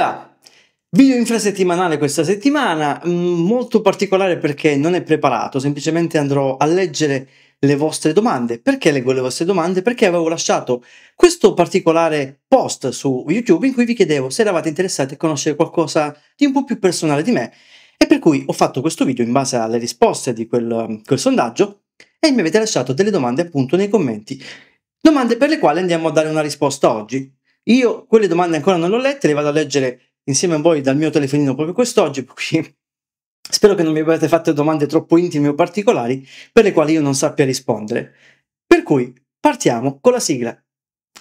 va, Video infrasettimanale questa settimana, mm, molto particolare perché non è preparato, semplicemente andrò a leggere le vostre domande. Perché leggo le vostre domande? Perché avevo lasciato questo particolare post su YouTube in cui vi chiedevo se eravate interessati a conoscere qualcosa di un po' più personale di me e per cui ho fatto questo video in base alle risposte di quel, mm, quel sondaggio e mi avete lasciato delle domande appunto nei commenti, domande per le quali andiamo a dare una risposta oggi. Io quelle domande ancora non le ho lette, le vado a leggere insieme a voi dal mio telefonino proprio quest'oggi, perché spero che non mi abbiate fatto domande troppo intime o particolari per le quali io non sappia rispondere. Per cui partiamo con la sigla.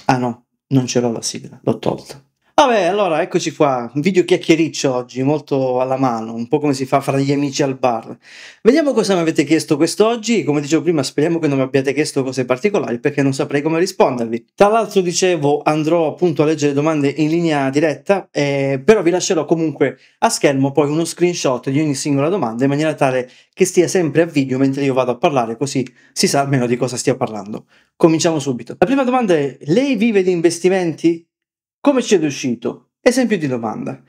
Ah no, non ce l'ho la sigla, l'ho tolta. Vabbè, allora eccoci qua, un video chiacchiericcio oggi, molto alla mano, un po' come si fa fra gli amici al bar. Vediamo cosa mi avete chiesto quest'oggi, come dicevo prima speriamo che non mi abbiate chiesto cose particolari perché non saprei come rispondervi. Tra l'altro dicevo andrò appunto a leggere domande in linea diretta, eh, però vi lascerò comunque a schermo poi uno screenshot di ogni singola domanda in maniera tale che stia sempre a video mentre io vado a parlare, così si sa almeno di cosa stia parlando. Cominciamo subito. La prima domanda è, lei vive di investimenti? Come ci è riuscito? Esempio di domanda.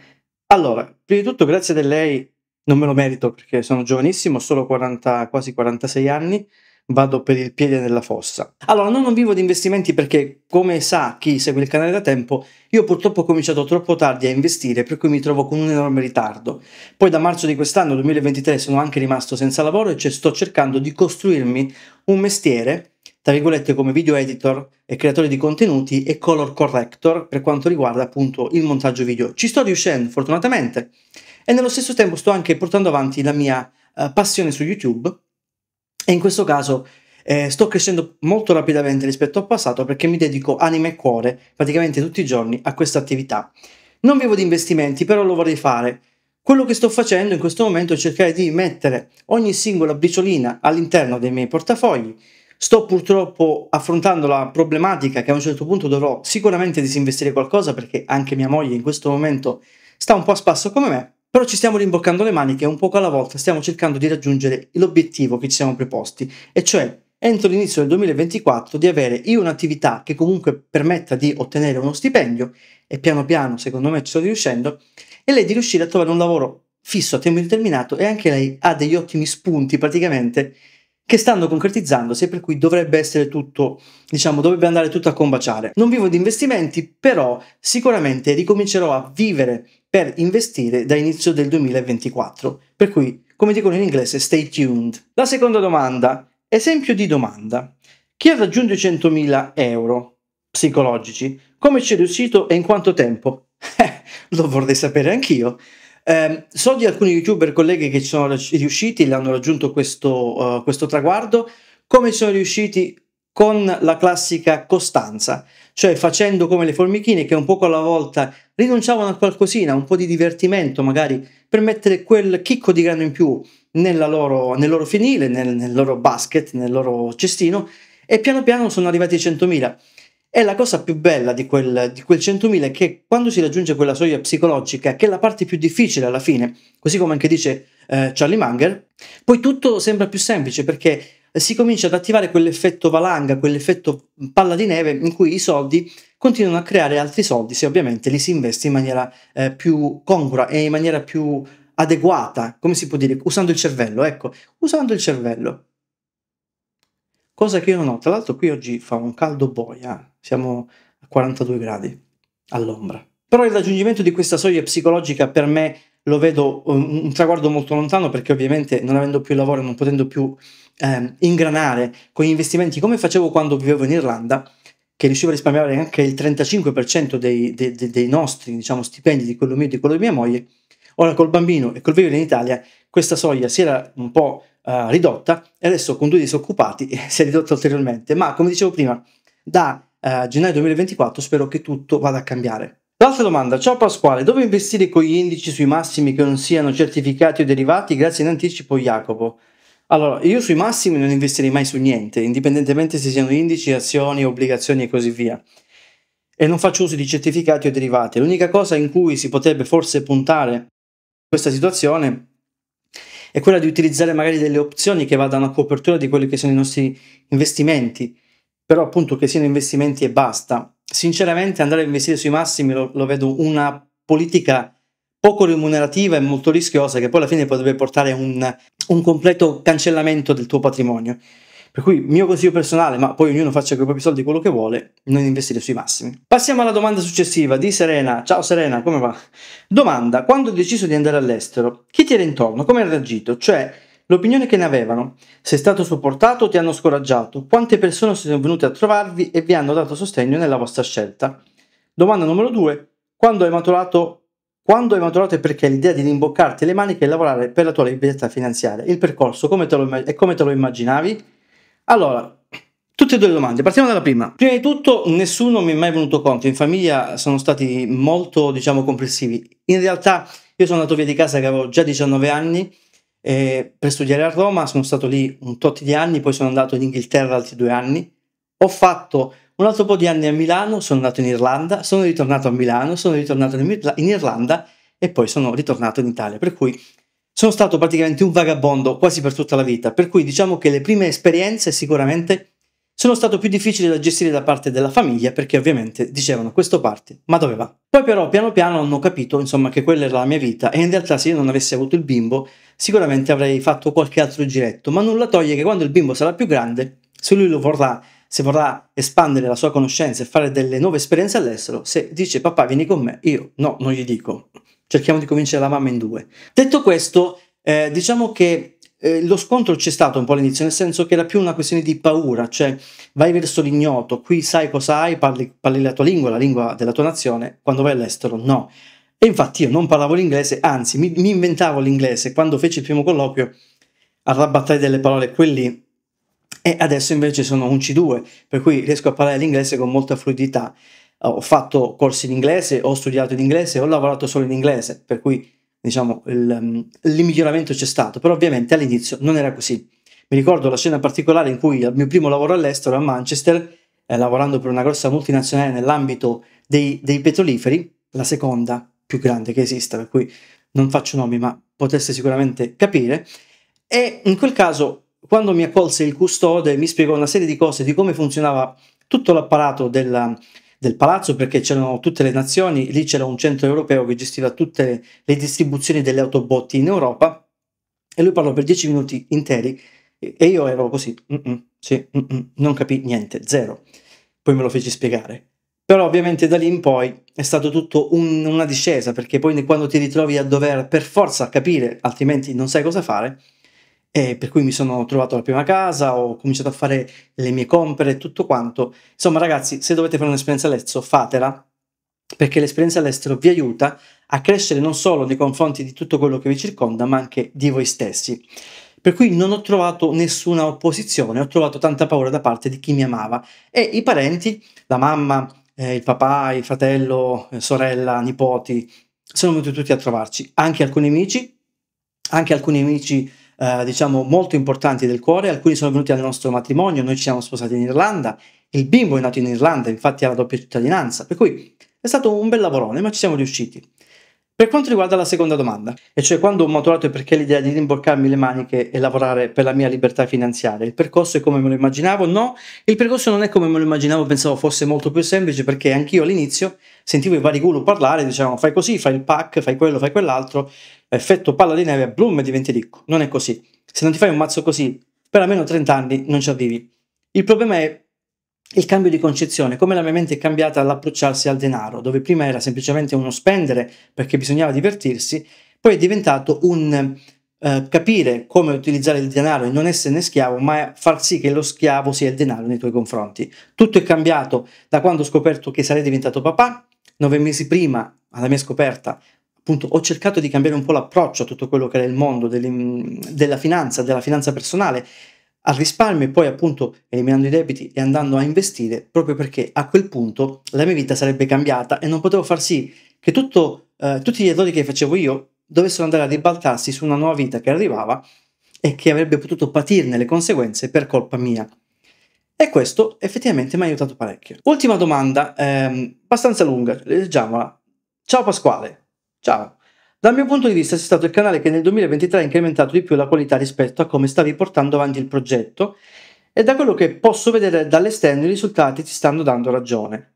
Allora, prima di tutto grazie a lei non me lo merito perché sono giovanissimo, solo 40, quasi 46 anni, vado per il piede nella fossa. Allora, non vivo di investimenti perché, come sa chi segue il canale da tempo, io purtroppo ho cominciato troppo tardi a investire, per cui mi trovo con un enorme ritardo. Poi da marzo di quest'anno, 2023, sono anche rimasto senza lavoro e cioè sto cercando di costruirmi un mestiere tra virgolette come video editor e creatore di contenuti e color corrector per quanto riguarda appunto il montaggio video. Ci sto riuscendo fortunatamente e nello stesso tempo sto anche portando avanti la mia uh, passione su YouTube e in questo caso eh, sto crescendo molto rapidamente rispetto al passato perché mi dedico anima e cuore praticamente tutti i giorni a questa attività. Non vivo di investimenti, però lo vorrei fare. Quello che sto facendo in questo momento è cercare di mettere ogni singola briciolina all'interno dei miei portafogli, Sto purtroppo affrontando la problematica che a un certo punto dovrò sicuramente disinvestire qualcosa perché anche mia moglie in questo momento sta un po' a spasso come me, però ci stiamo rimboccando le maniche e un poco alla volta stiamo cercando di raggiungere l'obiettivo che ci siamo preposti, e cioè entro l'inizio del 2024 di avere io un'attività che comunque permetta di ottenere uno stipendio e piano piano secondo me ci sto riuscendo e lei di riuscire a trovare un lavoro fisso a tempo indeterminato e anche lei ha degli ottimi spunti praticamente che stanno concretizzandosi e per cui dovrebbe essere tutto, diciamo, dovrebbe andare tutto a combaciare. Non vivo di investimenti, però sicuramente ricomincerò a vivere per investire da inizio del 2024. Per cui, come dicono in inglese, stay tuned. La seconda domanda, esempio di domanda. Chi ha raggiunto i 100.000 euro psicologici, come ci è riuscito e in quanto tempo? Eh, lo vorrei sapere anch'io. Eh, so di alcuni youtuber colleghi che ci sono riusciti, e hanno raggiunto questo, uh, questo traguardo. Come ci sono riusciti? Con la classica costanza, cioè facendo come le formichine che un poco alla volta rinunciavano a qualcosina, un po' di divertimento magari, per mettere quel chicco di grano in più loro, nel loro finile, nel, nel loro basket, nel loro cestino, e piano piano sono arrivati ai 100.000. E la cosa più bella di quel, di quel 100.000 è che quando si raggiunge quella soglia psicologica, che è la parte più difficile alla fine, così come anche dice eh, Charlie Munger, poi tutto sembra più semplice perché si comincia ad attivare quell'effetto valanga, quell'effetto palla di neve in cui i soldi continuano a creare altri soldi se ovviamente li si investe in maniera eh, più congrua e in maniera più adeguata, come si può dire, usando il cervello, ecco, usando il cervello. Cosa che io non ho, tra l'altro qui oggi fa un caldo boia, siamo a 42 gradi all'ombra. Però il raggiungimento di questa soglia psicologica per me lo vedo um, un traguardo molto lontano perché ovviamente non avendo più lavoro, non potendo più ehm, ingranare con gli investimenti come facevo quando vivevo in Irlanda, che riuscivo a risparmiare anche il 35% dei, dei, dei nostri diciamo, stipendi, di quello mio e di quello di mia moglie, ora col bambino e col vivere in Italia questa soglia si era un po' eh, ridotta e adesso con due disoccupati si è ridotta ulteriormente, ma come dicevo prima, da eh, gennaio 2024 spero che tutto vada a cambiare. L'altra domanda, ciao Pasquale, dove investire con gli indici sui massimi che non siano certificati o derivati? Grazie in anticipo Jacopo. Allora, io sui massimi non investirei mai su niente, indipendentemente se siano indici, azioni, obbligazioni e così via. E non faccio uso di certificati o derivati. L'unica cosa in cui si potrebbe forse puntare questa situazione è quella di utilizzare magari delle opzioni che vadano a copertura di quelli che sono i nostri investimenti però appunto che siano investimenti e basta. Sinceramente andare a investire sui massimi lo, lo vedo una politica poco remunerativa e molto rischiosa che poi alla fine potrebbe portare a un, un completo cancellamento del tuo patrimonio. Per cui mio consiglio personale, ma poi ognuno faccia con i propri soldi quello che vuole, non investire sui massimi. Passiamo alla domanda successiva di Serena. Ciao Serena, come va? Domanda, quando hai deciso di andare all'estero, chi ti era intorno? Come hai reagito? Cioè, L'opinione che ne avevano, sei stato supportato o ti hanno scoraggiato, quante persone sono venute a trovarvi e vi hanno dato sostegno nella vostra scelta. Domanda numero 2. Quando hai maturato quando hai maturato e perché l'idea di rimboccarti le maniche e lavorare per la tua libertà finanziaria, il percorso come te lo, e come te lo immaginavi? Allora, Tutte e due le domande, partiamo dalla prima. Prima di tutto, nessuno mi è mai venuto conto, in famiglia sono stati molto, diciamo, comprensivi. In realtà io sono andato via di casa che avevo già 19 anni eh, per studiare a Roma, sono stato lì un tot di anni, poi sono andato in Inghilterra altri due anni, ho fatto un altro po' di anni a Milano, sono andato in Irlanda, sono ritornato a Milano, sono ritornato in Irlanda e poi sono ritornato in Italia. Per cui sono stato praticamente un vagabondo quasi per tutta la vita, per cui diciamo che le prime esperienze sicuramente sono stato più difficili da gestire da parte della famiglia perché ovviamente dicevano questo parte, ma dove va? Poi però piano piano hanno capito insomma che quella era la mia vita e in realtà se io non avessi avuto il bimbo sicuramente avrei fatto qualche altro giretto, ma nulla toglie che quando il bimbo sarà più grande, se lui lo vorrà, se vorrà espandere la sua conoscenza e fare delle nuove esperienze all'estero, se dice papà vieni con me, io no, non gli dico. Cerchiamo di convincere la mamma in due. Detto questo, eh, diciamo che eh, lo scontro c'è stato un po' all'inizio, nel senso che era più una questione di paura, cioè vai verso l'ignoto, qui sai cosa hai, parli, parli la tua lingua, la lingua della tua nazione, quando vai all'estero no. E infatti io non parlavo l'inglese, anzi mi, mi inventavo l'inglese, quando feci il primo colloquio arrabattai delle parole quelli e adesso invece sono un C2, per cui riesco a parlare l'inglese con molta fluidità. Ho fatto corsi in inglese, ho studiato in inglese, ho lavorato solo in inglese, per cui diciamo, il, mm, il miglioramento c'è stato, però ovviamente all'inizio non era così. Mi ricordo la scena particolare in cui al mio primo lavoro all'estero a Manchester, eh, lavorando per una grossa multinazionale nell'ambito dei, dei, petroliferi, la seconda più grande che esista, per cui non faccio nomi, ma potreste sicuramente capire. E in quel caso, quando mi accolse il custode, mi spiegò una serie di cose di come funzionava tutto l'apparato della, del palazzo perché c'erano tutte le nazioni, lì c'era un centro europeo che gestiva tutte le, le distribuzioni delle autobotti in Europa e lui parlò per dieci minuti interi e io ero così, sì, non capì niente, zero. Poi me lo feci spiegare. Però ovviamente da lì in poi è stato tutto un, una discesa perché poi quando ti ritrovi a dover per forza capire, altrimenti non sai cosa fare, eh, per cui mi sono trovato la prima casa, ho cominciato a fare le mie compere e tutto quanto. Insomma ragazzi, se dovete fare un'esperienza all'estero, fatela, perché l'esperienza all'estero vi aiuta a crescere non solo nei confronti di tutto quello che vi circonda, ma anche di voi stessi. Per cui non ho trovato nessuna opposizione, ho trovato tanta paura da parte di chi mi amava e i parenti, la mamma, eh, il papà, il fratello, eh, sorella, nipoti, sono venuti tutti a trovarci, anche alcuni amici, anche alcuni amici eh, diciamo molto importanti del cuore, alcuni sono venuti al nostro matrimonio, noi ci siamo sposati in Irlanda, il bimbo è nato in Irlanda, infatti ha la doppia cittadinanza, per cui è stato un bel lavorone, ma ci siamo riusciti. Per quanto riguarda la seconda domanda, e cioè quando ho maturato e perché l'idea di rimboccarmi le maniche e lavorare per la mia libertà finanziaria, il percorso è come me lo immaginavo? No, il percorso non è come me lo immaginavo, pensavo fosse molto più semplice perché anch'io all'inizio sentivo i vari guru parlare, dicevano fai così, fai il pack, fai quello, fai quell'altro effetto palla di neve, bloom diventi ricco. Non è così. Se non ti fai un mazzo così, per almeno 30 anni non ci arrivi. Il problema è il cambio di concezione, come la mia mente è cambiata all'approcciarsi al denaro, dove prima era semplicemente uno spendere perché bisognava divertirsi, poi è diventato un eh, capire come utilizzare il denaro e non esserne schiavo, ma far sì che lo schiavo sia il denaro nei tuoi confronti. Tutto è cambiato da quando ho scoperto che sarei diventato papà, nove mesi prima alla mia scoperta appunto ho cercato di cambiare un po' l'approccio a tutto quello che era il mondo delle, della finanza, della finanza personale, al risparmio e poi appunto eliminando i debiti e andando a investire, proprio perché a quel punto la mia vita sarebbe cambiata e non potevo far sì che tutto, eh, tutti gli errori che facevo io dovessero andare a ribaltarsi su una nuova vita che arrivava e che avrebbe potuto patirne le conseguenze per colpa mia. E questo effettivamente mi ha aiutato parecchio. Ultima domanda, ehm, abbastanza lunga, leggiamola. Ciao Pasquale, Ciao! Dal mio punto di vista sei stato il canale che nel 2023 ha incrementato di più la qualità rispetto a come stavi portando avanti il progetto e da quello che posso vedere dall'esterno i risultati ti stanno dando ragione.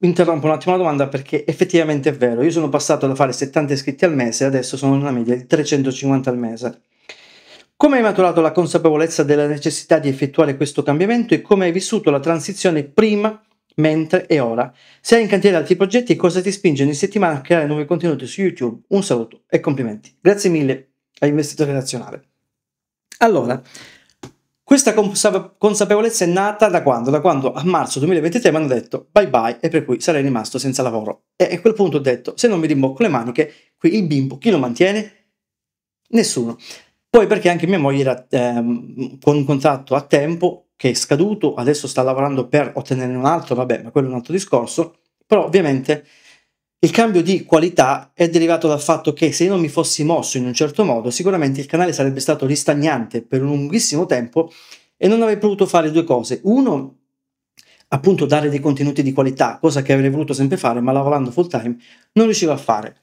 Interrompo un attimo la domanda perché effettivamente è vero, io sono passato da fare 70 iscritti al mese e adesso sono una media di 350 al mese. Come hai maturato la consapevolezza della necessità di effettuare questo cambiamento e come hai vissuto la transizione prima mentre e ora. Se hai in cantiere altri progetti cosa ti spinge ogni settimana a creare nuovi contenuti su YouTube, un saluto e complimenti. Grazie mille all'investitore nazionale. Allora, questa consapevolezza è nata da quando? Da quando a marzo 2023 mi hanno detto bye bye e per cui sarei rimasto senza lavoro. E a quel punto ho detto, se non mi rimbocco le maniche, qui il bimbo chi lo mantiene? Nessuno. Poi perché anche mia moglie era ehm, con un contratto a tempo che è scaduto, adesso sta lavorando per ottenere un altro, vabbè, ma quello è un altro discorso, però ovviamente il cambio di qualità è derivato dal fatto che se io non mi fossi mosso in un certo modo, sicuramente il canale sarebbe stato ristagnante per un lunghissimo tempo e non avrei potuto fare due cose. Uno, appunto dare dei contenuti di qualità, cosa che avrei voluto sempre fare, ma lavorando full time non riuscivo a fare.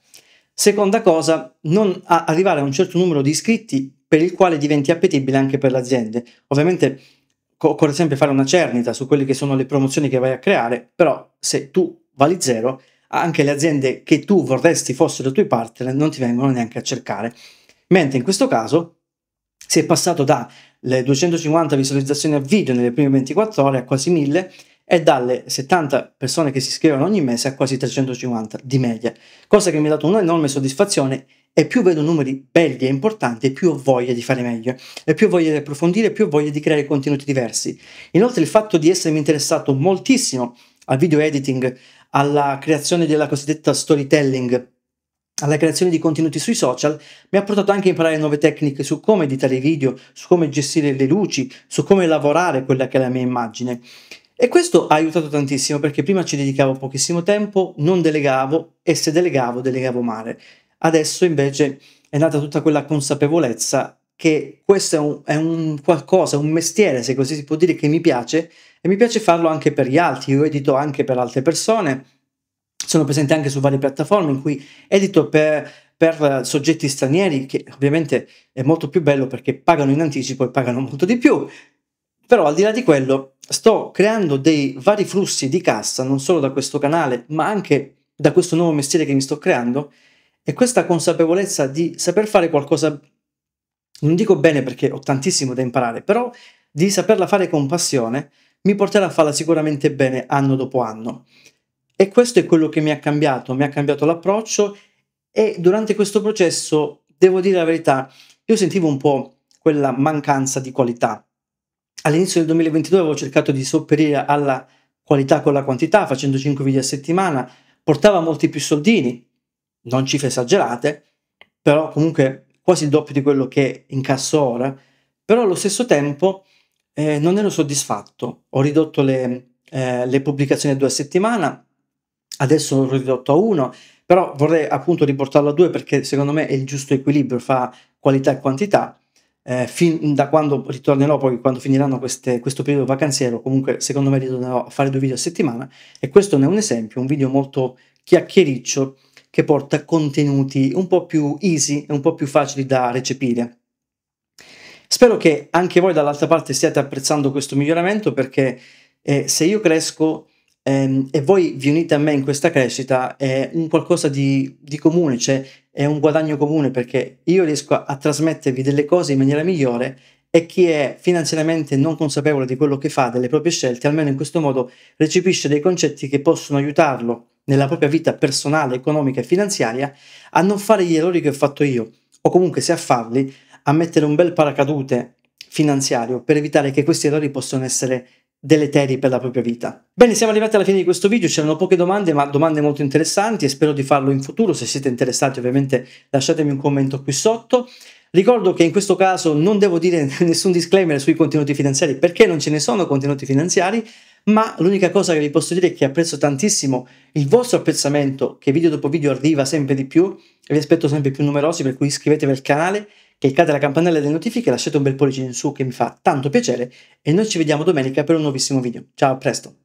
Seconda cosa, non arrivare a un certo numero di iscritti per il quale diventi appetibile anche per le aziende. Ovviamente occorre sempre fare una cernita su quelle che sono le promozioni che vai a creare, però se tu vali zero, anche le aziende che tu vorresti fossero i tuoi partner non ti vengono neanche a cercare. Mentre in questo caso si è passato dalle 250 visualizzazioni a video nelle prime 24 ore a quasi 1000 e dalle 70 persone che si iscrivono ogni mese a quasi 350 di media, cosa che mi ha dato un'enorme soddisfazione e più vedo numeri belli e importanti, più ho voglia di fare meglio, e più ho voglia di approfondire, più ho voglia di creare contenuti diversi. Inoltre il fatto di essermi interessato moltissimo al video editing, alla creazione della cosiddetta storytelling, alla creazione di contenuti sui social, mi ha portato anche a imparare nuove tecniche su come editare i video, su come gestire le luci, su come lavorare quella che è la mia immagine. E questo ha aiutato tantissimo perché prima ci dedicavo pochissimo tempo, non delegavo e se delegavo, delegavo male. Adesso invece è nata tutta quella consapevolezza che questo è un, è un qualcosa, un mestiere, se così si può dire, che mi piace e mi piace farlo anche per gli altri. Io edito anche per altre persone, sono presente anche su varie piattaforme in cui edito per, per eh, soggetti stranieri, che ovviamente è molto più bello perché pagano in anticipo e pagano molto di più. Però al di là di quello, sto creando dei vari flussi di cassa, non solo da questo canale, ma anche da questo nuovo mestiere che mi sto creando, e questa consapevolezza di saper fare qualcosa, non dico bene perché ho tantissimo da imparare, però di saperla fare con passione mi porterà a farla sicuramente bene anno dopo anno. E questo è quello che mi ha cambiato, mi ha cambiato l'approccio e durante questo processo, devo dire la verità, io sentivo un po' quella mancanza di qualità. All'inizio del 2022 avevo cercato di sopperire alla qualità con la quantità, facendo 5 video a settimana, portava molti più soldini, non cifre esagerate, però comunque quasi il doppio di quello che incasso ora, però allo stesso tempo eh, non ero soddisfatto. Ho ridotto le, eh, le pubblicazioni a due a settimana, adesso l'ho ridotto a uno, però vorrei appunto riportarlo a due perché secondo me è il giusto equilibrio fra qualità e quantità. Eh, fin da quando ritornerò, poi quando finiranno queste, questo periodo vacanziero, comunque secondo me ritornerò a fare due video a settimana e questo ne è un esempio, un video molto chiacchiericcio che porta contenuti un po' più easy e un po' più facili da recepire. Spero che anche voi dall'altra parte stiate apprezzando questo miglioramento perché eh, se io cresco ehm, e voi vi unite a me in questa crescita è un qualcosa di, di comune, cioè è un guadagno comune perché io riesco a, a trasmettervi delle cose in maniera migliore e chi è finanziariamente non consapevole di quello che fa, delle proprie scelte, almeno in questo modo recepisce dei concetti che possono aiutarlo nella propria vita personale, economica e finanziaria a non fare gli errori che ho fatto io, o comunque se a farli, a mettere un bel paracadute finanziario per evitare che questi errori possano essere deleteri per la propria vita. Bene, siamo arrivati alla fine di questo video, c'erano poche domande, ma domande molto interessanti e spero di farlo in futuro. Se siete interessati ovviamente lasciatemi un commento qui sotto. Ricordo che in questo caso non devo dire nessun disclaimer sui contenuti finanziari perché non ce ne sono contenuti finanziari, ma l'unica cosa che vi posso dire è che apprezzo tantissimo il vostro apprezzamento che video dopo video arriva sempre di più e vi aspetto sempre più numerosi per cui iscrivetevi al canale, cliccate la campanella delle notifiche, lasciate un bel pollice in su che mi fa tanto piacere e noi ci vediamo domenica per un nuovissimo video. Ciao, a presto!